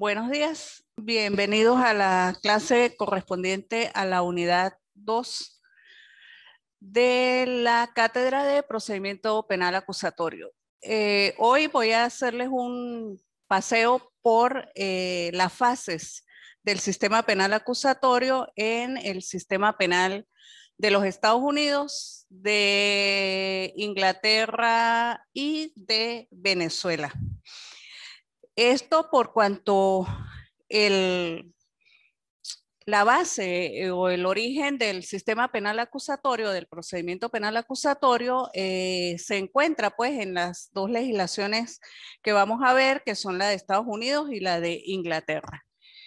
Buenos días, bienvenidos a la clase correspondiente a la unidad 2 de la Cátedra de Procedimiento Penal Acusatorio. Eh, hoy voy a hacerles un paseo por eh, las fases del sistema penal acusatorio en el sistema penal de los Estados Unidos, de Inglaterra y de Venezuela. Esto por cuanto la base eh, o el origen del sistema penal acusatorio, del procedimiento penal acusatorio, eh, se encuentra pues en las dos legislaciones que vamos a ver, que son la de Estados Unidos y la de Inglaterra.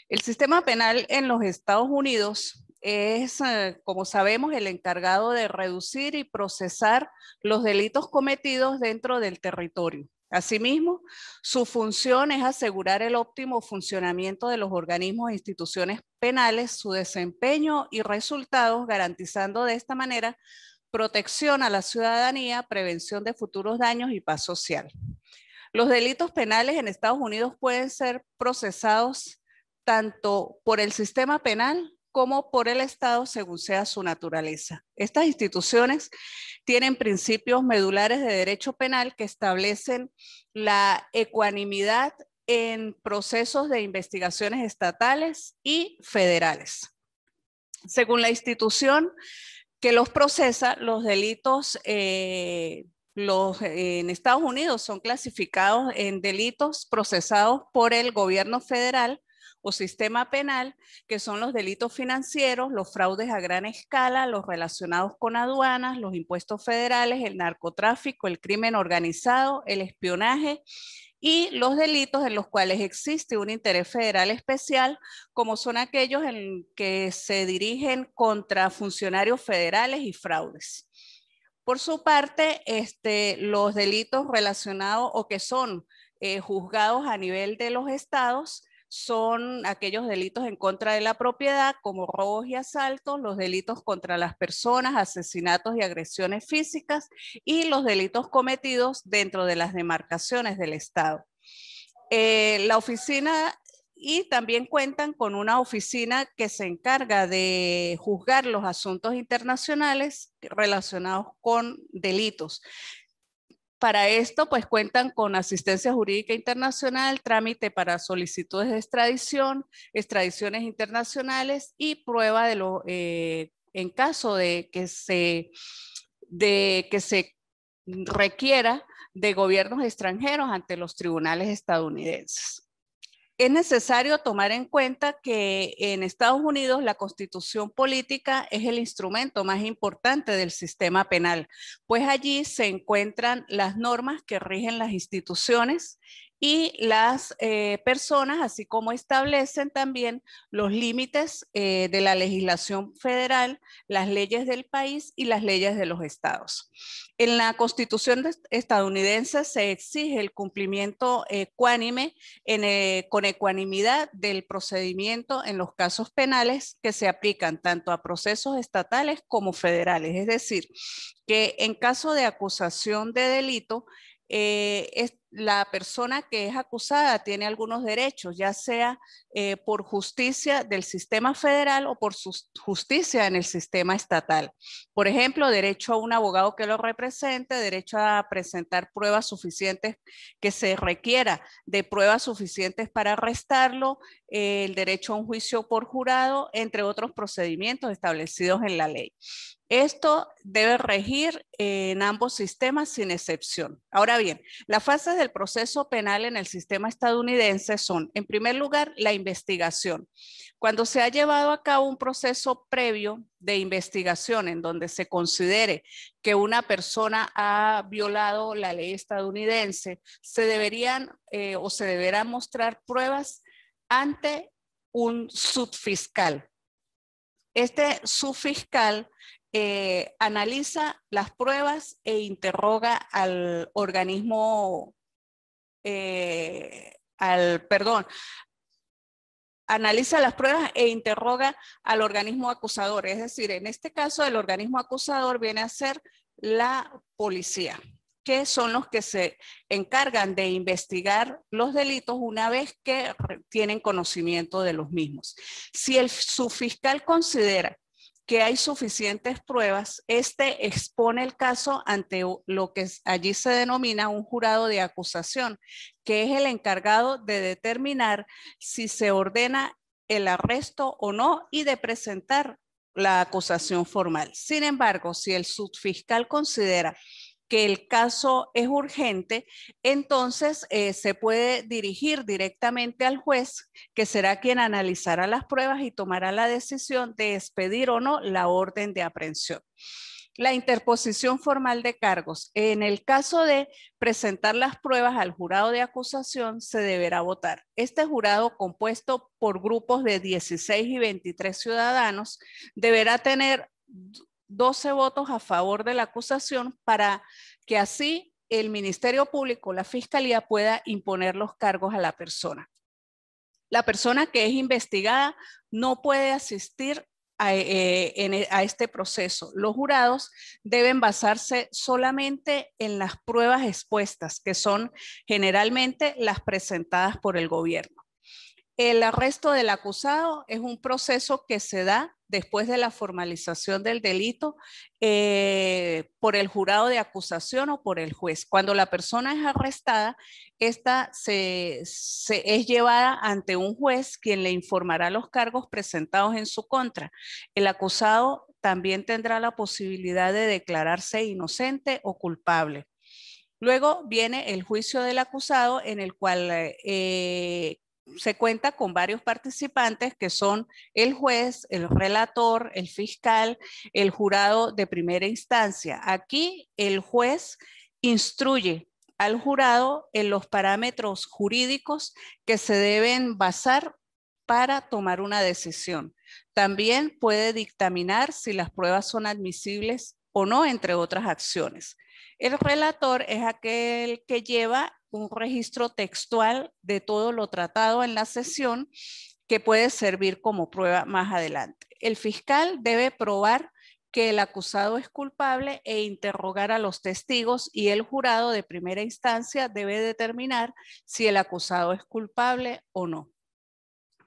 El sistema penal en los Estados Unidos es, eh, como sabemos, el encargado de reducir y procesar los delitos cometidos dentro del territorio. Asimismo, su función es asegurar el óptimo funcionamiento de los organismos e instituciones penales, su desempeño y resultados, garantizando de esta manera protección a la ciudadanía, prevención de futuros daños y paz social. Los delitos penales en Estados Unidos pueden ser procesados tanto por el sistema penal como por el Estado según sea su naturaleza. Estas instituciones tienen principios medulares de derecho penal que establecen la ecuanimidad en procesos de investigaciones estatales y federales. Según la institución que los procesa, los delitos eh, en Estados Unidos son clasificados en delitos procesados por el gobierno federal o sistema penal, que son los delitos financieros, los fraudes a gran escala, los relacionados con aduanas, los impuestos federales, el narcotráfico, el crimen organizado, el espionaje y los delitos en los cuales existe un interés federal especial, como son aquellos en que se dirigen contra funcionarios federales y fraudes. Por su parte, este, los delitos relacionados o que son eh, juzgados a nivel de los estados son aquellos delitos en contra de la propiedad, como robos y asaltos, los delitos contra las personas, asesinatos y agresiones físicas, y los delitos cometidos dentro de las demarcaciones del Estado. Eh, la oficina y también cuentan con una oficina que se encarga de juzgar los asuntos internacionales relacionados con delitos. Para esto, pues cuentan con asistencia jurídica internacional, trámite para solicitudes de extradición, extradiciones internacionales y prueba de lo, eh, en caso de que se, de que se requiera de gobiernos extranjeros ante los tribunales estadounidenses es necesario tomar en cuenta que en Estados Unidos la constitución política es el instrumento más importante del sistema penal, pues allí se encuentran las normas que rigen las instituciones y las eh, personas, así como establecen también los límites eh, de la legislación federal, las leyes del país y las leyes de los estados. En la Constitución estadounidense se exige el cumplimiento ecuánime eh, con ecuanimidad del procedimiento en los casos penales que se aplican tanto a procesos estatales como federales. Es decir, que en caso de acusación de delito, eh, es, la persona que es acusada tiene algunos derechos, ya sea eh, por justicia del sistema federal o por justicia en el sistema estatal. Por ejemplo, derecho a un abogado que lo represente, derecho a presentar pruebas suficientes que se requiera de pruebas suficientes para arrestarlo, eh, el derecho a un juicio por jurado, entre otros procedimientos establecidos en la ley. Esto debe regir eh, en ambos sistemas sin excepción. Ahora bien, las fases del proceso penal en el sistema estadounidense son, en primer lugar, la investigación. Cuando se ha llevado a cabo un proceso previo de investigación en donde se considere que una persona ha violado la ley estadounidense, se deberían eh, o se deberán mostrar pruebas ante un subfiscal. Este subfiscal eh, analiza las pruebas e interroga al organismo, eh, al, perdón, analiza las pruebas e interroga al organismo acusador. Es decir, en este caso el organismo acusador viene a ser la policía, que son los que se encargan de investigar los delitos una vez que tienen conocimiento de los mismos. Si el, su fiscal considera que hay suficientes pruebas, este expone el caso ante lo que allí se denomina un jurado de acusación, que es el encargado de determinar si se ordena el arresto o no y de presentar la acusación formal. Sin embargo, si el subfiscal considera que el caso es urgente, entonces eh, se puede dirigir directamente al juez, que será quien analizará las pruebas y tomará la decisión de expedir o no la orden de aprehensión. La interposición formal de cargos. En el caso de presentar las pruebas al jurado de acusación, se deberá votar. Este jurado, compuesto por grupos de 16 y 23 ciudadanos, deberá tener 12 votos a favor de la acusación para que así el Ministerio Público, la Fiscalía pueda imponer los cargos a la persona. La persona que es investigada no puede asistir a, eh, e, a, este proceso. Los jurados deben basarse solamente en las pruebas expuestas, que son generalmente las presentadas por el gobierno. El arresto del acusado es un proceso que se da después de la formalización del delito eh, por el jurado de acusación o por el juez. Cuando la persona es arrestada, esta se, es llevada ante un juez quien le informará los cargos presentados en su contra. El acusado también tendrá la posibilidad de declararse inocente o culpable. Luego viene el juicio del acusado en el cual eh, se cuenta con varios participantes que son el juez, el relator, el fiscal, el jurado de primera instancia. Aquí el juez instruye al jurado en los parámetros jurídicos que se deben basar para tomar una decisión. También puede dictaminar si las pruebas son admisibles o no, entre otras acciones. El relator es aquel que lleva un registro textual de todo lo tratado en la sesión que puede servir como prueba más adelante. El fiscal debe probar que el acusado es culpable e interrogar a los testigos y el jurado de primera instancia debe determinar si el acusado es culpable o no.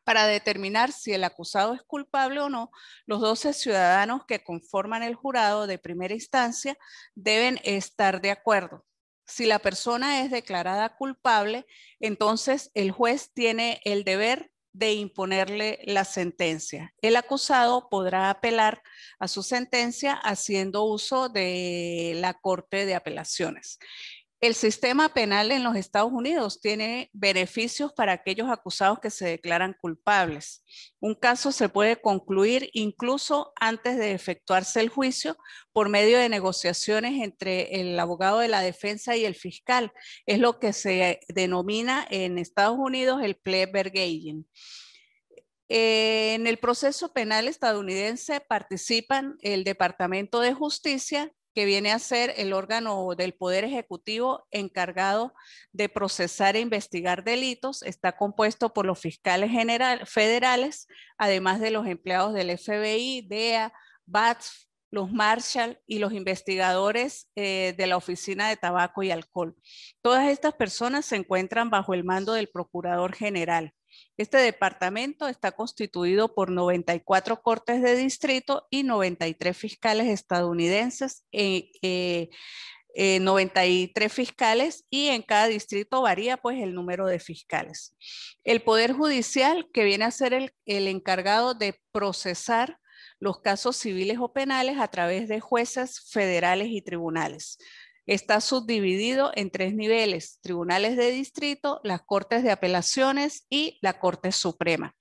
Para determinar si el acusado es culpable o no, los 12 ciudadanos que conforman el jurado de primera instancia deben estar de acuerdo si la persona es declarada culpable, entonces el juez tiene el deber de imponerle la sentencia. El acusado podrá apelar a su sentencia haciendo uso de la Corte de Apelaciones. El sistema penal en los Estados Unidos tiene beneficios para aquellos acusados que se declaran culpables. Un caso se puede concluir incluso antes de efectuarse el juicio por medio de negociaciones entre el abogado de la defensa y el fiscal. Es lo que se denomina en Estados Unidos el plea bargaining. En el proceso penal estadounidense participan el Departamento de Justicia, que viene a ser el órgano del Poder Ejecutivo encargado de procesar e investigar delitos. Está compuesto por los fiscales generales, federales, además de los empleados del FBI, DEA, BATS, los Marshall y los investigadores eh, de la Oficina de Tabaco y Alcohol. Todas estas personas se encuentran bajo el mando del Procurador General. Este departamento está constituido por 94 cortes de distrito y 93 fiscales estadounidenses, 93 eh, eh, eh, fiscales y en cada distrito varía pues el número de fiscales. El Poder Judicial, que viene a ser el encargado de procesar los casos civiles o penales a través de jueces federales y tribunales. Está subdividido en tres niveles, tribunales de distrito, las cortes de apelaciones y la Corte Suprema.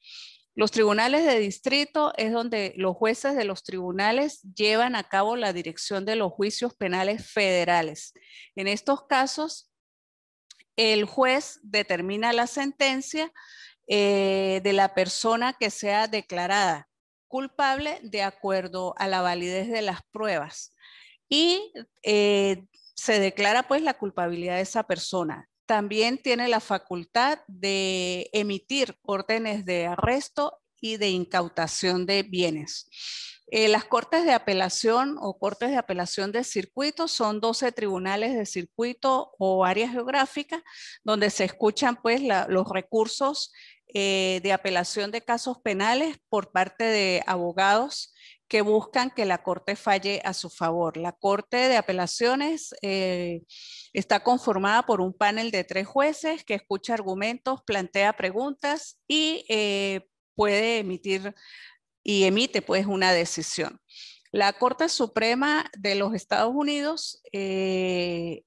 Los tribunales de distrito es donde los jueces de los tribunales llevan a cabo la dirección de los juicios penales federales. En estos casos, el juez determina la sentencia eh, de la persona que sea declarada culpable de acuerdo a la validez de las pruebas. Y eh, se declara pues la culpabilidad de esa persona. También tiene la facultad de emitir órdenes de arresto y de incautación de bienes. Eh, las cortes de apelación o cortes de apelación de circuito son 12 tribunales de circuito o áreas geográficas donde se escuchan pues los recursos eh, de apelación de casos penales por parte de abogados que buscan que la Corte falle a su favor. La Corte de Apelaciones eh, está conformada por un panel de tres jueces que escucha argumentos, plantea preguntas y eh, puede emitir y emite pues una decisión. La Corte Suprema de los Estados Unidos eh,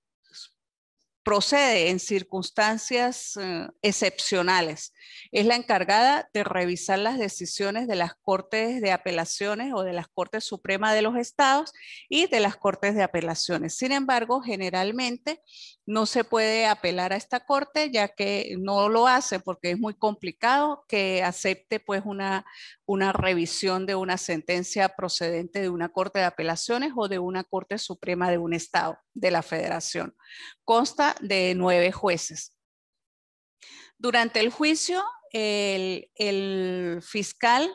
procede en circunstancias eh, excepcionales. Es la encargada de revisar las decisiones de las Cortes de Apelaciones o de las Cortes Supremas de los Estados y de las Cortes de Apelaciones. Sin embargo, generalmente no se puede apelar a esta corte ya que no lo hace porque es muy complicado que acepte pues una, revisión de una sentencia procedente de una corte de apelaciones o de una corte suprema de un estado de la federación. Consta de nueve jueces. Durante el juicio, el, el fiscal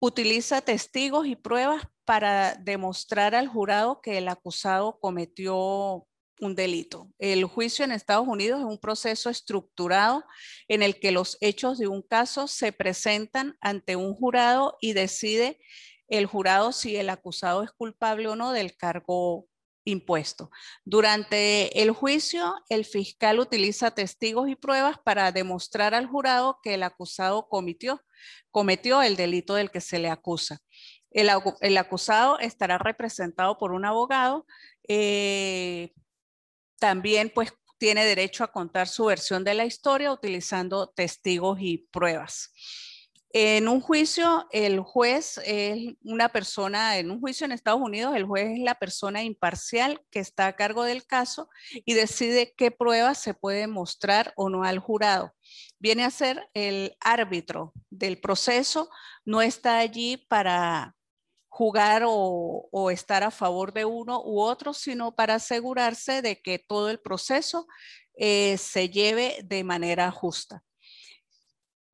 utiliza testigos y pruebas para demostrar al jurado que el acusado cometió un delito. El juicio en Estados Unidos es un proceso estructurado en el que los hechos de un caso se presentan ante un jurado y decide el jurado si el acusado es culpable o no del cargo impuesto. Durante el juicio, el fiscal utiliza testigos y pruebas para demostrar al jurado que el acusado cometió, cometió el delito del que se le acusa. El, acusado estará representado por un abogado eh, también pues tiene derecho a contar su versión de la historia utilizando testigos y pruebas. En un juicio, el juez es una persona, en un juicio en Estados Unidos, el juez es la persona imparcial que está a cargo del caso y decide qué pruebas se puede mostrar o no al jurado. Viene a ser el árbitro del proceso, no está allí para jugar o, estar a favor de uno u otro, sino para asegurarse de que todo el proceso eh, se lleve de manera justa.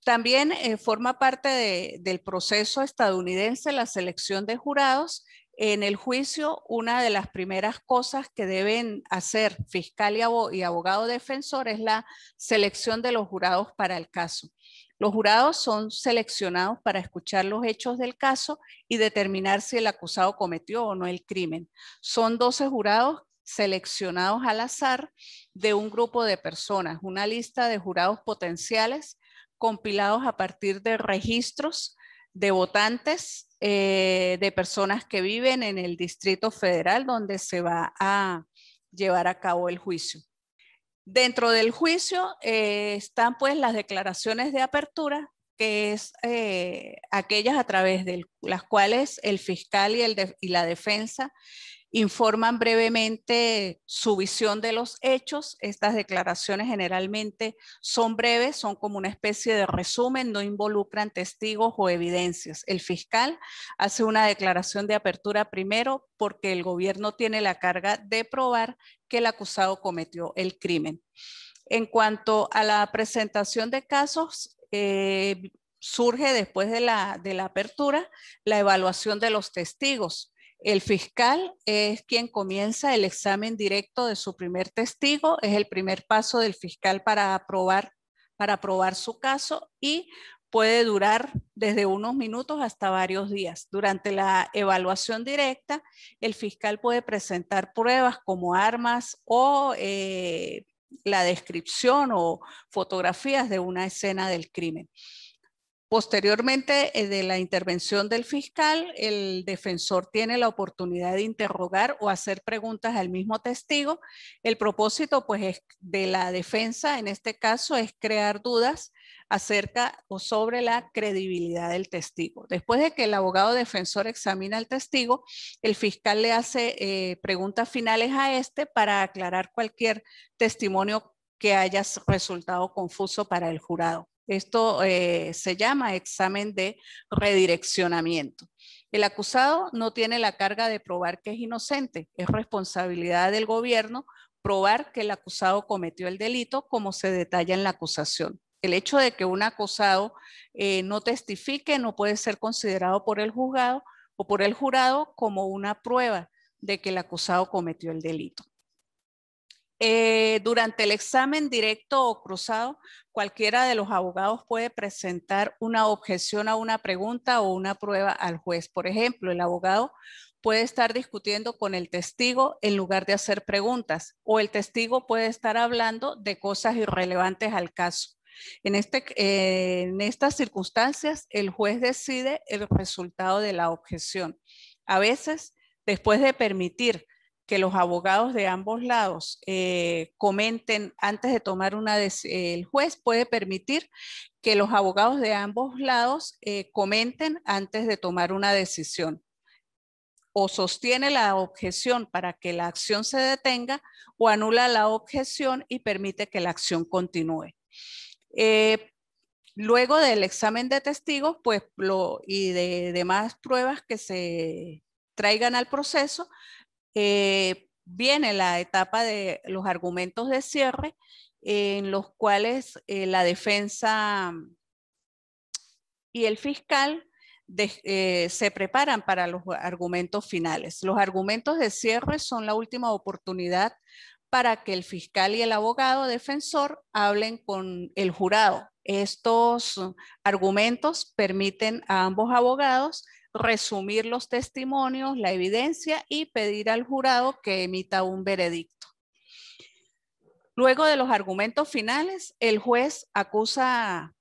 También eh, forma parte del proceso estadounidense la selección de jurados. En el juicio, una de las primeras cosas que deben hacer fiscal y abogado defensor es la selección de los jurados para el caso. Los jurados son seleccionados para escuchar los hechos del caso y determinar si el acusado cometió o no el crimen. Son 12 jurados seleccionados al azar de un grupo de personas, una lista de jurados potenciales compilados a partir de registros de votantes, eh, de personas que viven en el Distrito Federal donde se va a llevar a cabo el juicio. Dentro del juicio eh, están pues las declaraciones de apertura, que es eh, aquellas a través de las cuales el fiscal y, el y la defensa informan brevemente su visión de los hechos. Estas declaraciones generalmente son breves, son como una especie de resumen, no involucran testigos o evidencias. El fiscal hace una declaración de apertura primero porque el gobierno tiene la carga de probar que el acusado cometió el crimen. En cuanto a la presentación de casos, eh, surge después de la, de la apertura la evaluación de los testigos el fiscal es quien comienza el examen directo de su primer testigo, es el primer paso del fiscal para aprobar, su caso y puede durar desde unos minutos hasta varios días. Durante la evaluación directa, el fiscal puede presentar pruebas como armas o eh, la descripción o fotografías de una escena del crimen. Posteriormente eh, de la intervención del fiscal, el defensor tiene la oportunidad de interrogar o hacer preguntas al mismo testigo. El propósito pues, de la defensa, en este caso, es crear dudas acerca o sobre la credibilidad del testigo. Después de que el abogado defensor examina al testigo, el fiscal le hace eh, preguntas finales a este para aclarar cualquier testimonio que haya resultado confuso para el jurado. Esto eh, se llama examen de redireccionamiento. El acusado no tiene la carga de probar que es inocente, es responsabilidad del gobierno probar que el acusado cometió el delito como se detalla en la acusación. El hecho de que un acusado eh, no testifique no puede ser considerado por el juzgado o por el jurado como una prueba de que el acusado cometió el delito. Eh, durante el examen directo o cruzado, cualquiera de los abogados puede presentar una objeción a una pregunta o una prueba al juez. Por ejemplo, el abogado puede estar discutiendo con el testigo en lugar de hacer preguntas o el testigo puede estar hablando de cosas irrelevantes al caso. En, este, eh, en estas circunstancias, el juez decide el resultado de la objeción. A veces, después de permitir que los abogados de ambos lados eh, comenten antes de tomar una decisión. El juez puede permitir que los abogados de ambos lados eh, comenten antes de tomar una decisión. O sostiene la objeción para que la acción se detenga o anula la objeción y permite que la acción continúe. Eh, luego del examen de testigos pues, y de demás pruebas que se traigan al proceso, eh, viene la etapa de los argumentos de cierre, en los cuales eh, la defensa y el fiscal eh, se preparan para los argumentos finales. Los argumentos de cierre son la última oportunidad para que el fiscal y el abogado defensor hablen con el jurado. Estos argumentos permiten a ambos abogados resumir los testimonios, la evidencia y pedir al jurado que emita un veredicto. Luego de los argumentos finales, el juez acusa,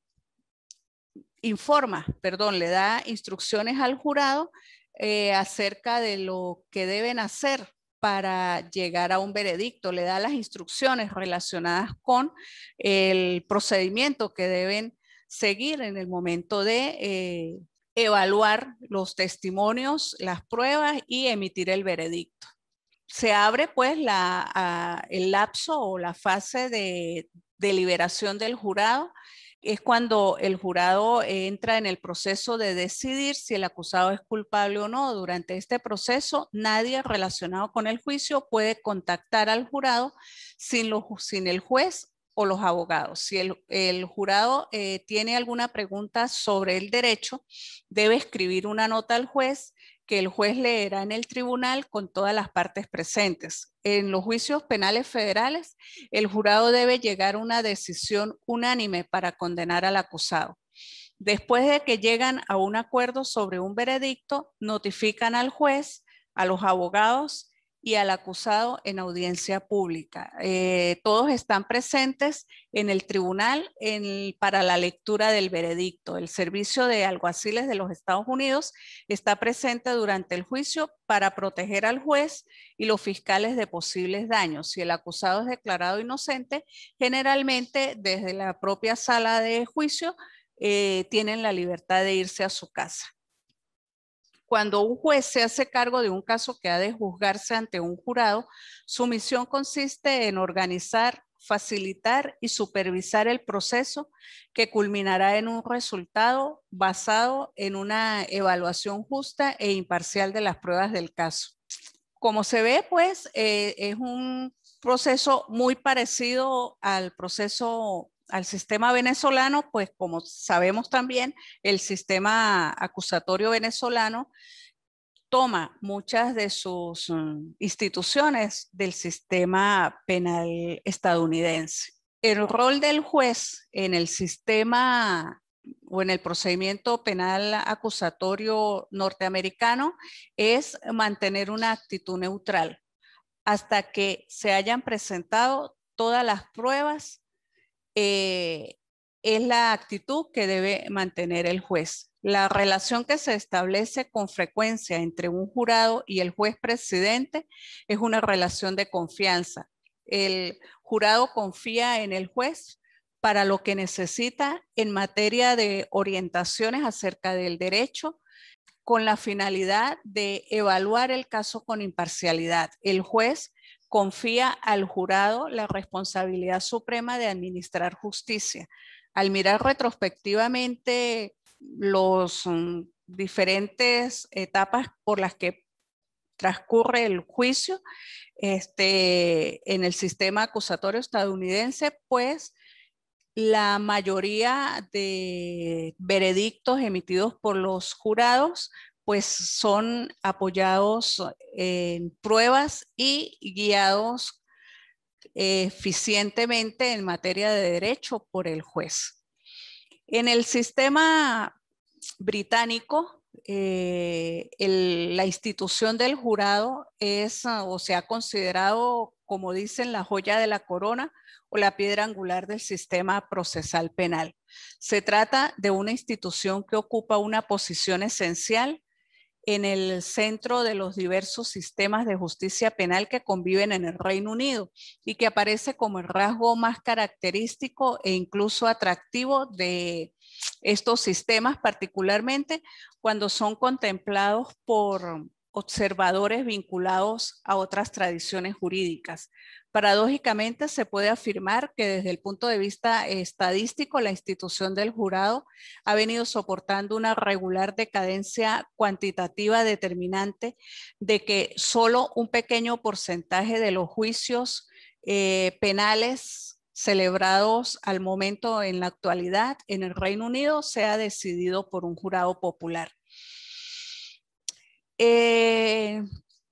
informa, perdón, le da instrucciones al jurado eh, acerca de lo que deben hacer para llegar a un veredicto, le da las instrucciones relacionadas con el procedimiento que deben seguir en el momento de eh, evaluar los testimonios, las pruebas y emitir el veredicto. Se abre pues el lapso o la fase de deliberación del jurado. Es cuando el jurado entra en el proceso de decidir si el acusado es culpable o no. Durante este proceso, nadie relacionado con el juicio puede contactar al jurado sin el juez o los abogados. Si el, jurado eh, tiene alguna pregunta sobre el derecho, debe escribir una nota al juez que el juez leerá en el tribunal con todas las partes presentes. En los juicios penales federales, el jurado debe llegar a una decisión unánime para condenar al acusado. Después de que llegan a un acuerdo sobre un veredicto, notifican al juez, a los abogados y al acusado en audiencia pública. Eh, todos están presentes en el tribunal para la lectura del veredicto. El Servicio de Alguaciles de los Estados Unidos está presente durante el juicio para proteger al juez y los fiscales de posibles daños. Si el acusado es declarado inocente, generalmente desde la propia sala de juicio eh, tienen la libertad de irse a su casa. Cuando un juez se hace cargo de un caso que ha de juzgarse ante un jurado, su misión consiste en organizar, facilitar y supervisar el proceso que culminará en un resultado basado en una evaluación justa e imparcial de las pruebas del caso. Como se ve, pues eh, es un proceso muy parecido al proceso al sistema venezolano, pues como sabemos también, el sistema acusatorio venezolano toma muchas de sus mm, instituciones del sistema penal estadounidense. El rol del juez en el sistema o en el procedimiento penal acusatorio norteamericano es mantener una actitud neutral hasta que se hayan presentado todas las pruebas eh, es la actitud que debe mantener el juez. La relación que se establece con frecuencia entre un jurado y el juez presidente es una relación de confianza. El jurado confía en el juez para lo que necesita en materia de orientaciones acerca del derecho con la finalidad de evaluar el caso con imparcialidad. El juez confía al jurado la responsabilidad suprema de administrar justicia. Al mirar retrospectivamente las mm, diferentes etapas por las que transcurre el juicio este, en el sistema acusatorio estadounidense, pues la mayoría de veredictos emitidos por los jurados pues son apoyados eh, en pruebas y guiados eh, eficientemente en materia de derecho por el juez. En el sistema británico, eh, la institución del jurado es ah, o se ha considerado, como dicen, la joya de la corona o la piedra angular del sistema procesal penal. Se trata de una institución que ocupa una posición esencial en el centro de los diversos sistemas de justicia penal que conviven en el Reino Unido y que aparece como el rasgo más característico e incluso atractivo de estos sistemas, particularmente cuando son contemplados por observadores vinculados a otras tradiciones jurídicas. Paradójicamente, se puede afirmar que desde el punto de vista estadístico, la institución del jurado ha venido soportando una regular decadencia cuantitativa determinante de que solo un pequeño porcentaje de los juicios eh, penales celebrados al momento en la actualidad en el Reino Unido sea decidido por un jurado popular. Eh,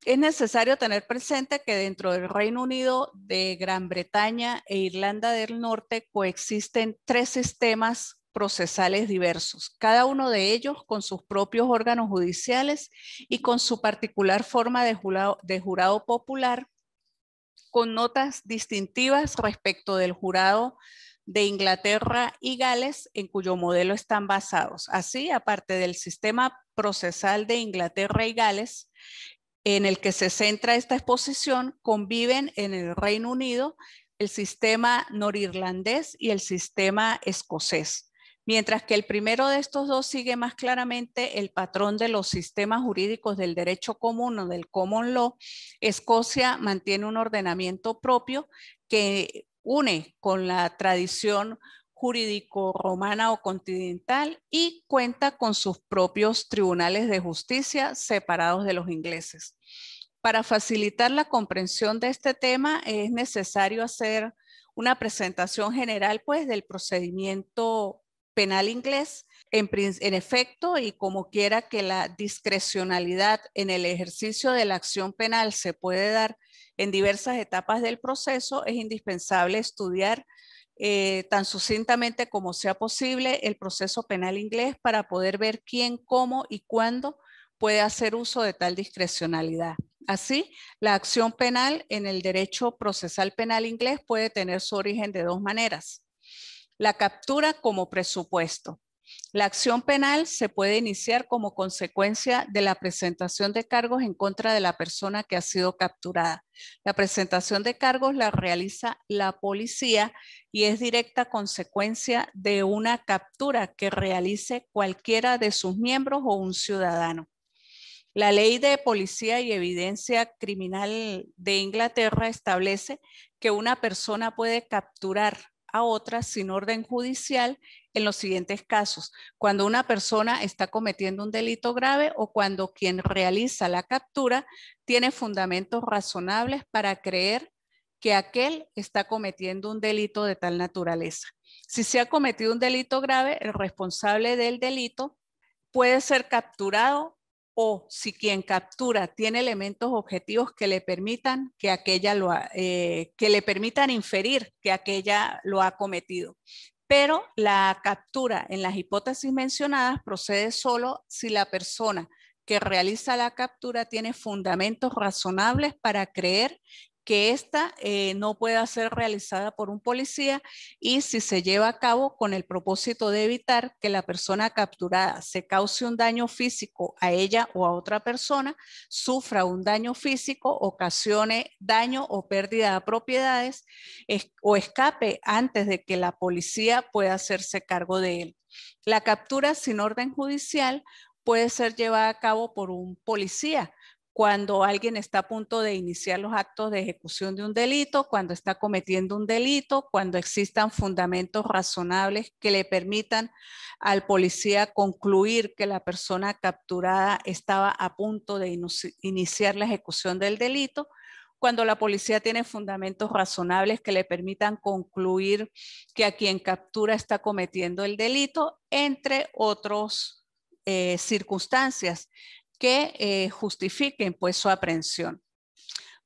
es necesario tener presente que dentro del Reino Unido, de Gran Bretaña e Irlanda del Norte coexisten tres sistemas procesales diversos, cada uno de ellos con sus propios órganos judiciales y con su particular forma de jurado, popular, con notas distintivas respecto del jurado de Inglaterra y Gales, en cuyo modelo están basados. Así, aparte del sistema procesal de Inglaterra y Gales, en el que se centra esta exposición conviven en el Reino Unido el sistema norirlandés y el sistema escocés, mientras que el primero de estos dos sigue más claramente el patrón de los sistemas jurídicos del derecho común o del common law. Escocia mantiene un ordenamiento propio que une con la tradición jurídico-romana o continental y cuenta con sus propios tribunales de justicia separados de los ingleses. Para facilitar la comprensión de este tema es necesario hacer una presentación general pues, del procedimiento penal inglés, en, en, efecto, y como quiera que la discrecionalidad en el ejercicio de la acción penal se puede dar en diversas etapas del proceso, es indispensable estudiar eh, tan sucintamente como sea posible el proceso penal inglés para poder ver quién, cómo y cuándo puede hacer uso de tal discrecionalidad. Así, la acción penal en el derecho procesal penal inglés puede tener su origen de dos maneras. La captura como presupuesto. La acción penal se puede iniciar como consecuencia de la presentación de cargos en contra de la persona que ha sido capturada. La presentación de cargos la realiza la policía y es directa consecuencia de una captura que realice cualquiera de sus miembros o un ciudadano. La ley de policía y evidencia criminal de Inglaterra establece que una persona puede capturar a otra sin orden judicial en los siguientes casos. Cuando una persona está cometiendo un delito grave o cuando quien realiza la captura tiene fundamentos razonables para creer que aquel está cometiendo un delito de tal naturaleza. Si se ha cometido un delito grave, el responsable del delito puede ser capturado o si quien captura tiene elementos objetivos que le permitan que aquella eh, que le permitan inferir que aquella lo ha cometido. Pero la captura en las hipótesis mencionadas procede solo si la persona que realiza la captura tiene fundamentos razonables para creer que ésta eh, no pueda ser realizada por un policía y si se lleva a cabo con el propósito de evitar que la persona capturada se cause un daño físico a ella o a otra persona, sufra un daño físico, ocasione daño o pérdida de propiedades o escape antes de que la policía pueda hacerse cargo de él. La captura sin orden judicial puede ser llevada a cabo por un policía cuando alguien está a punto de iniciar los actos de ejecución de un delito, cuando está cometiendo un delito, cuando existan fundamentos razonables que le permitan al policía concluir que la persona capturada estaba a punto de iniciar la ejecución del delito, cuando la policía tiene fundamentos razonables que le permitan concluir que a quien captura está cometiendo el delito, entre otros eh, circunstancias que eh, justifiquen pues su aprehensión.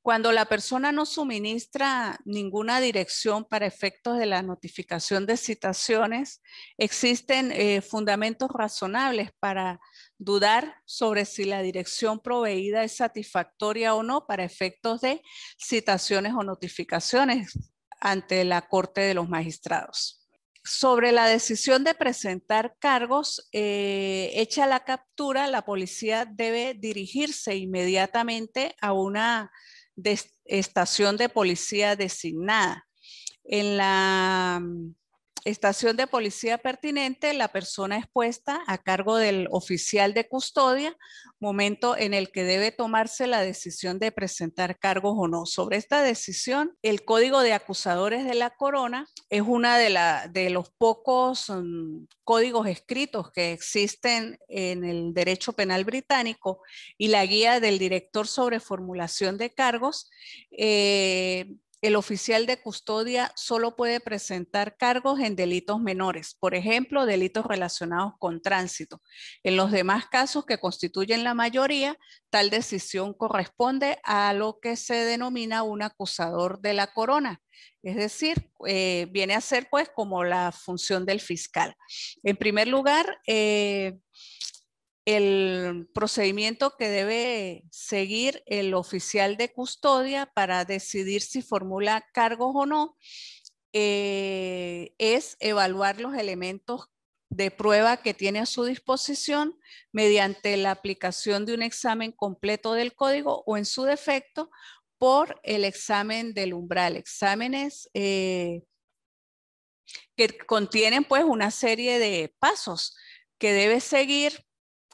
Cuando la persona no suministra ninguna dirección para efectos de la notificación de citaciones, existen eh, fundamentos razonables para dudar sobre si la dirección proveída es satisfactoria o no para efectos de citaciones o notificaciones ante la Corte de los Magistrados. Sobre la decisión de presentar cargos, eh, hecha la captura, la policía debe dirigirse inmediatamente a una estación de policía designada. En la estación de policía pertinente, la persona expuesta a cargo del oficial de custodia, momento en el que debe tomarse la decisión de presentar cargos o no. Sobre esta decisión, el Código de Acusadores de la Corona es uno de, la, de los pocos mm, códigos escritos que existen en el derecho penal británico y la guía del director sobre formulación de cargos. Eh, el oficial de custodia solo puede presentar cargos en delitos menores, por ejemplo, delitos relacionados con tránsito. En los demás casos que constituyen la mayoría, tal decisión corresponde a lo que se denomina un acusador de la corona, es decir, eh, viene a ser pues como la función del fiscal. En primer lugar, eh, el procedimiento que debe seguir el oficial de custodia para decidir si formula cargos o no eh, es evaluar los elementos de prueba que tiene a su disposición mediante la aplicación de un examen completo del código o en su defecto por el examen del umbral, exámenes eh, que contienen pues una serie de pasos que debe seguir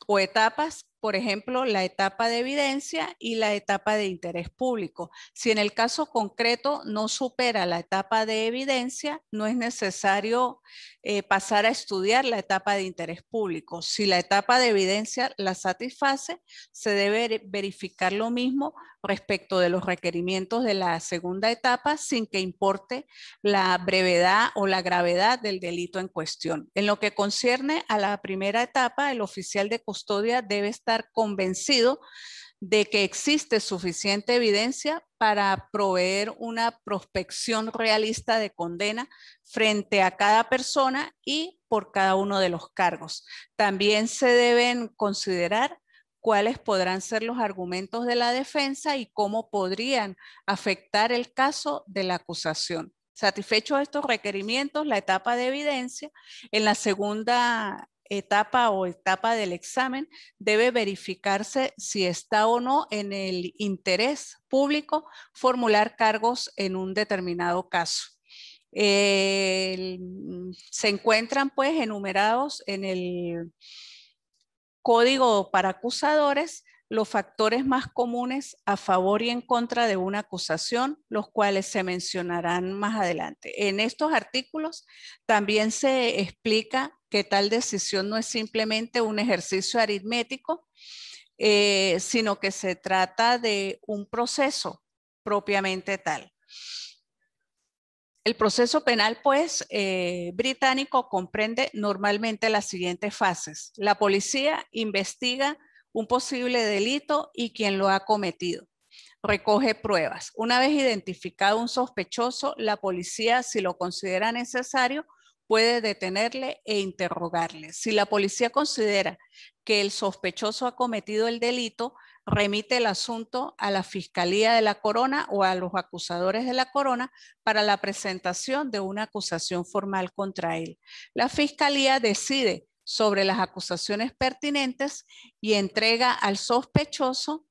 o etapas por ejemplo, la etapa de evidencia y la etapa de interés público. Si en el caso concreto no supera la etapa de evidencia, no es necesario eh, pasar a estudiar la etapa de interés público. Si la etapa de evidencia la satisface, se debe verificar lo mismo respecto de los requerimientos de la segunda etapa sin que importe la brevedad o la gravedad del delito en cuestión. En lo que concierne a la primera etapa, el oficial de custodia debe estar convencido de que existe suficiente evidencia para proveer una prospección realista de condena frente a cada persona y por cada uno de los cargos. También se deben considerar cuáles podrán ser los argumentos de la defensa y cómo podrían afectar el caso de la acusación. Satisfechos estos requerimientos, la etapa de evidencia, en la segunda etapa o etapa del examen debe verificarse si está o no en el interés público formular cargos en un determinado caso. Eh, se encuentran pues enumerados en el código para acusadores los factores más comunes a favor y en contra de una acusación, los cuales se mencionarán más adelante. En estos artículos también se explica tal decisión no es simplemente un ejercicio aritmético, eh, sino que se trata de un proceso propiamente tal. El proceso penal, pues, eh, británico comprende normalmente las siguientes fases. La policía investiga un posible delito y quien lo ha cometido. Recoge pruebas. Una vez identificado un sospechoso, la policía, si lo considera necesario, puede detenerle e interrogarle. Si la policía considera que el sospechoso ha cometido el delito, remite el asunto a la Fiscalía de la Corona o a los acusadores de la Corona para la presentación de una acusación formal contra él. La Fiscalía decide sobre las acusaciones pertinentes y entrega al sospechoso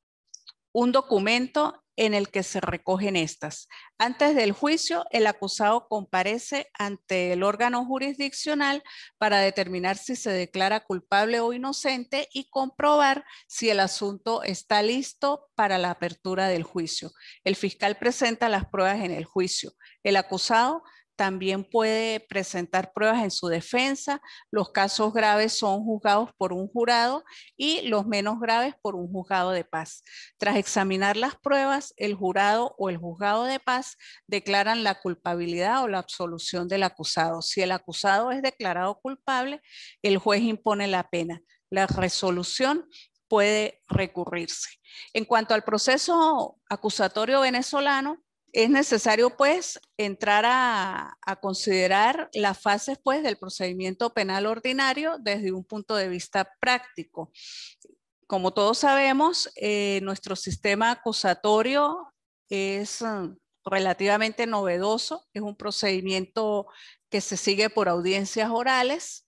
un documento en el que se recogen estas. Antes del juicio, el acusado comparece ante el órgano jurisdiccional para determinar si se declara culpable o inocente y comprobar si el asunto está listo para la apertura del juicio. El fiscal presenta las pruebas en el juicio. El acusado también puede presentar pruebas en su defensa. Los casos graves son juzgados por un jurado y los menos graves por un juzgado de paz. Tras examinar las pruebas, el jurado o el juzgado de paz declaran la culpabilidad o la absolución del acusado. Si el acusado es declarado culpable, el juez impone la pena. La resolución puede recurrirse. En cuanto al proceso acusatorio venezolano, es necesario pues entrar a, considerar las fases pues del procedimiento penal ordinario desde un punto de vista práctico. Como todos sabemos, eh, nuestro sistema acusatorio es mm, relativamente novedoso, es un procedimiento que se sigue por audiencias orales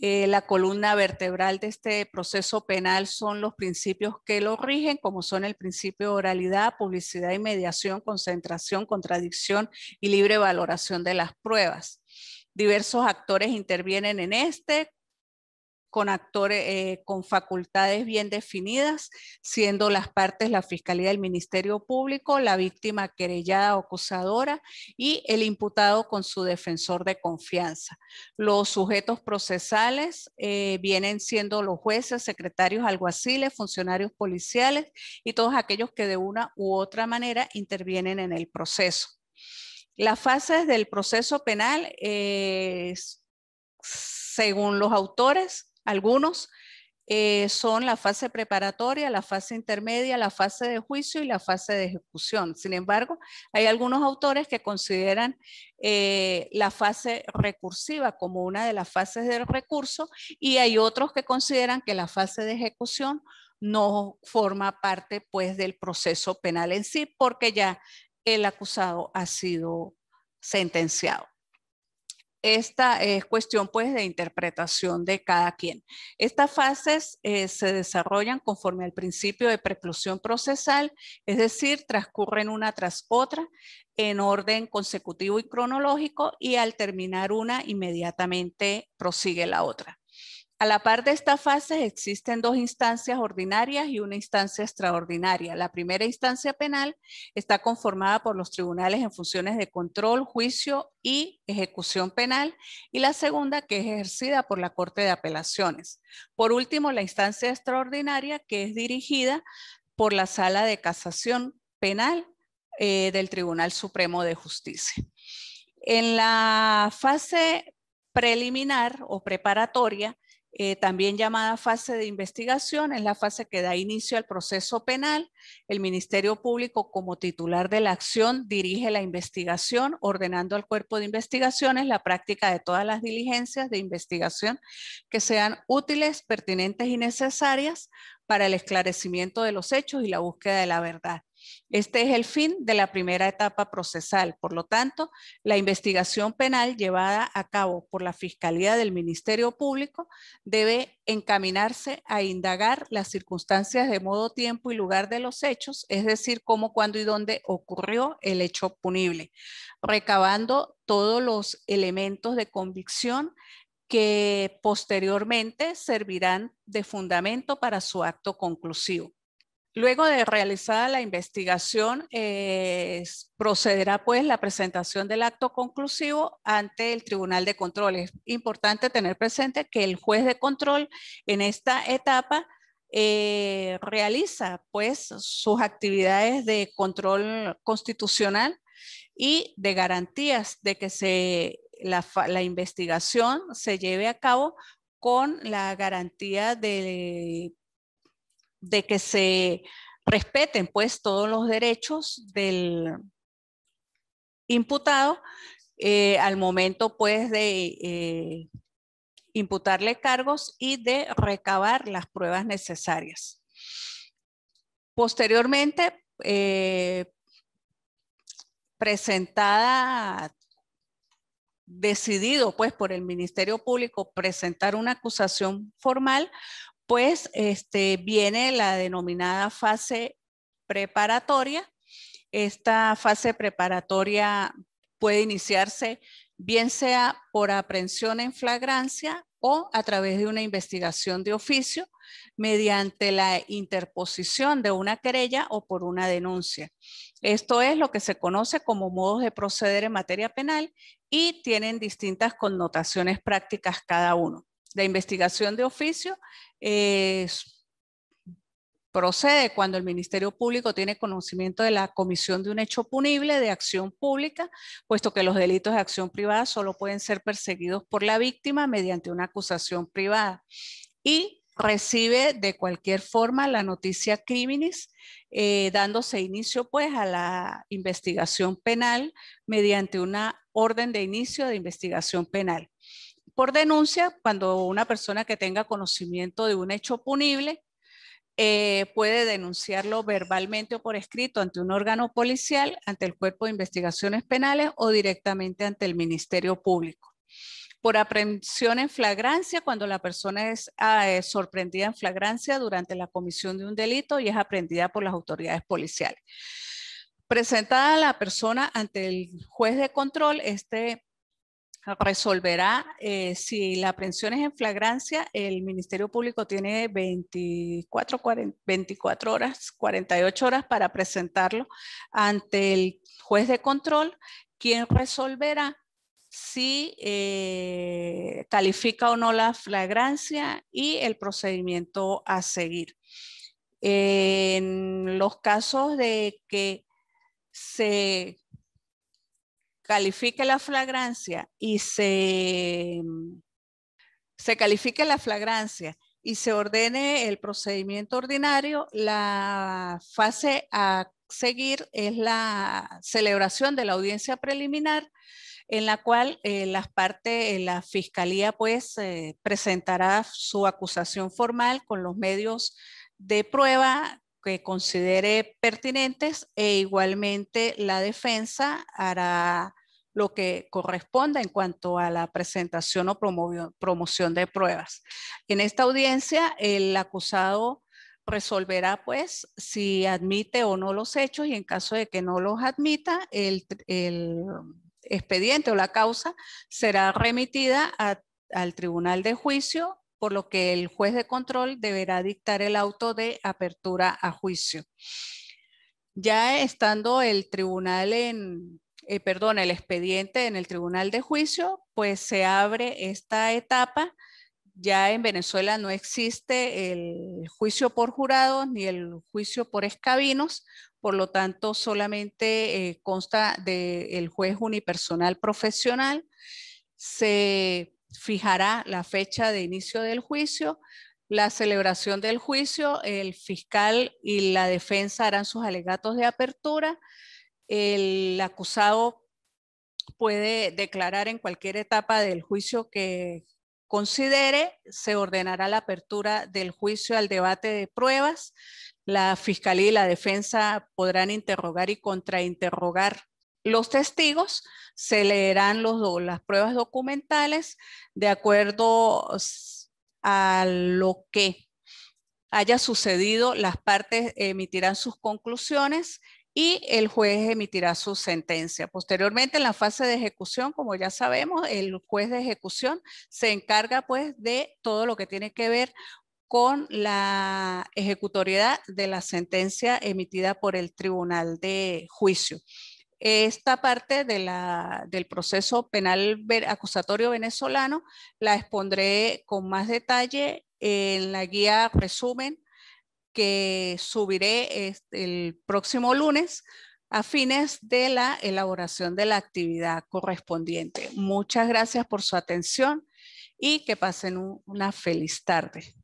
eh, la columna vertebral de este proceso penal son los principios que lo rigen, como son el principio de oralidad, publicidad y mediación, concentración, contradicción y libre valoración de las pruebas. Diversos actores intervienen en este, con actores, eh, con facultades bien definidas, siendo las partes la Fiscalía del Ministerio Público, la víctima querellada o acusadora y el imputado con su defensor de confianza. Los sujetos procesales eh, vienen siendo los jueces, secretarios, alguaciles, funcionarios policiales y todos aquellos que de una u otra manera intervienen en el proceso. Las fases del proceso penal, eh, según los autores, algunos eh, son la fase preparatoria, la fase intermedia, la fase de juicio y la fase de ejecución. Sin embargo, hay algunos autores que consideran eh, la fase recursiva como una de las fases del recurso y hay otros que consideran que la fase de ejecución no forma parte pues del proceso penal en sí porque ya el acusado ha sido sentenciado. Esta eh, es cuestión pues de interpretación de cada quien. Estas fases eh, se desarrollan conforme al principio de preclusión procesal, es decir, transcurren una tras otra en orden consecutivo y cronológico y al terminar una inmediatamente prosigue la otra. A la par de estas fases existen dos instancias ordinarias y una instancia extraordinaria. La primera instancia penal está conformada por los tribunales en funciones de control, juicio y ejecución penal y la segunda que es ejercida por la Corte de Apelaciones. Por último, la instancia extraordinaria que es dirigida por la Sala de Casación Penal eh, del Tribunal Supremo de Justicia. En la fase preliminar o preparatoria, eh, también llamada fase de investigación, es la fase que da inicio al proceso penal. El Ministerio Público, como titular de la acción, dirige la investigación, ordenando al cuerpo de investigaciones la práctica de todas las diligencias de investigación que sean útiles, pertinentes y necesarias para el esclarecimiento de los hechos y la búsqueda de la verdad. Este es el fin de la primera etapa procesal. Por lo tanto, la investigación penal llevada a cabo por la Fiscalía del Ministerio Público debe encaminarse a indagar las circunstancias de modo, tiempo y lugar de los hechos, es decir, cómo, cuándo y dónde ocurrió el hecho punible, recabando todos los elementos de convicción que posteriormente servirán de fundamento para su acto conclusivo. Luego de realizada la investigación, eh, procederá pues la presentación del acto conclusivo ante el Tribunal de Control. Es importante tener presente que el juez de control en esta etapa eh, realiza pues sus actividades de control constitucional y de garantías de que se, la investigación se lleve a cabo con la garantía de de que se respeten pues todos los derechos del imputado eh, al momento pues de eh, imputarle cargos y de recabar las pruebas necesarias. Posteriormente, eh, presentada, decidido pues por el Ministerio Público presentar una acusación formal, pues este, viene la denominada fase preparatoria. Esta fase preparatoria puede iniciarse bien sea por aprehensión en flagrancia o a través de una investigación de oficio mediante la interposición de una querella o por una denuncia. Esto es lo que se conoce como modos de proceder en materia penal y tienen distintas connotaciones prácticas cada uno de investigación de oficio eh, procede cuando el Ministerio Público tiene conocimiento de la comisión de un hecho punible de acción pública, puesto que los delitos de acción privada solo pueden ser perseguidos por la víctima mediante una acusación privada. Y recibe de cualquier forma la noticia criminis, eh, dándose inicio pues a la investigación penal mediante una orden de inicio de investigación penal por denuncia, cuando una persona que tenga conocimiento de un hecho punible eh, puede denunciarlo verbalmente o por escrito ante un órgano policial, ante el Cuerpo de Investigaciones Penales o directamente ante el Ministerio Público. Por aprehensión en flagrancia, cuando la persona es ah, sorprendida en flagrancia durante la comisión de un delito y es aprehendida por las autoridades policiales. Presentada la persona ante el juez de control, este resolverá eh, si la aprehensión es en flagrancia. El Ministerio Público tiene 24, 24 horas, 48 horas para presentarlo ante el juez de control, quien resolverá si eh, califica o no la flagrancia y el procedimiento a seguir. En los casos de que se califique la flagrancia y se, se califique la flagrancia y se ordene el procedimiento ordinario, la fase a seguir es la celebración de la audiencia preliminar en la cual eh, las partes, eh, la fiscalía pues eh, presentará su acusación formal con los medios de prueba que considere pertinentes e igualmente la defensa hará lo que corresponda en cuanto a la presentación o promoción de pruebas. En esta audiencia, el acusado resolverá pues si admite o no los hechos y en caso de que no los admita, el, expediente o la causa será remitida al Tribunal de Juicio por lo que el juez de control deberá dictar el auto de apertura a juicio. Ya estando el tribunal en, eh, perdón, el expediente en el tribunal de juicio, pues se abre esta etapa. Ya en Venezuela no existe el juicio por jurado ni el juicio por escabinos, por lo tanto solamente eh, consta del juez unipersonal profesional. Se fijará la fecha de inicio del juicio, la celebración del juicio, el fiscal y la defensa harán sus alegatos de apertura, el acusado puede declarar en cualquier etapa del juicio que considere, se ordenará la apertura del juicio al debate de pruebas, la fiscalía y la defensa podrán interrogar y contrainterrogar los testigos, se leerán las pruebas documentales de acuerdo a lo que haya sucedido, las partes emitirán sus conclusiones y el juez emitirá su sentencia. Posteriormente, en la fase de ejecución, como ya sabemos, el juez de ejecución se encarga pues de todo lo que tiene que ver con la ejecutoriedad de la sentencia emitida por el tribunal de juicio esta parte del proceso penal acusatorio venezolano la expondré con más detalle en la guía resumen que subiré el próximo lunes a fines de la elaboración de la actividad correspondiente. Muchas gracias por su atención y que pasen una feliz tarde.